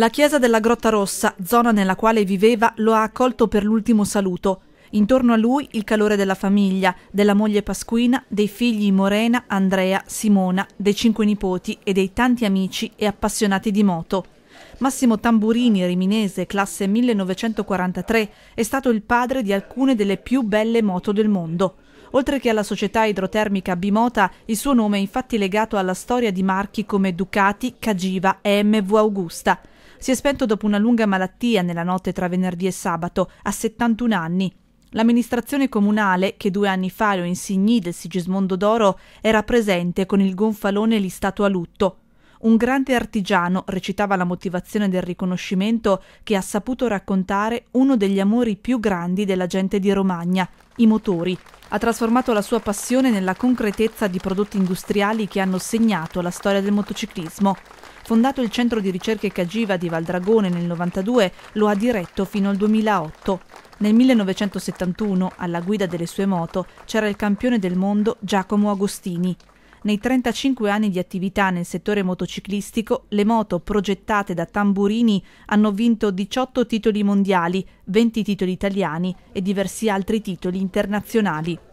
La chiesa della Grotta Rossa, zona nella quale viveva, lo ha accolto per l'ultimo saluto. Intorno a lui il calore della famiglia, della moglie Pasquina, dei figli Morena, Andrea, Simona, dei cinque nipoti e dei tanti amici e appassionati di moto. Massimo Tamburini, riminese, classe 1943, è stato il padre di alcune delle più belle moto del mondo. Oltre che alla società idrotermica Bimota, il suo nome è infatti legato alla storia di marchi come Ducati, Cagiva e MV Augusta si è spento dopo una lunga malattia nella notte tra venerdì e sabato, a 71 anni. L'amministrazione comunale, che due anni fa lo insignì del Sigismondo d'Oro, era presente con il gonfalone listato a lutto, un grande artigiano recitava la motivazione del riconoscimento che ha saputo raccontare uno degli amori più grandi della gente di Romagna, i motori. Ha trasformato la sua passione nella concretezza di prodotti industriali che hanno segnato la storia del motociclismo. Fondato il centro di ricerche Cagiva di Valdragone nel 92, lo ha diretto fino al 2008. Nel 1971, alla guida delle sue moto, c'era il campione del mondo Giacomo Agostini. Nei 35 anni di attività nel settore motociclistico, le moto progettate da Tamburini hanno vinto 18 titoli mondiali, 20 titoli italiani e diversi altri titoli internazionali.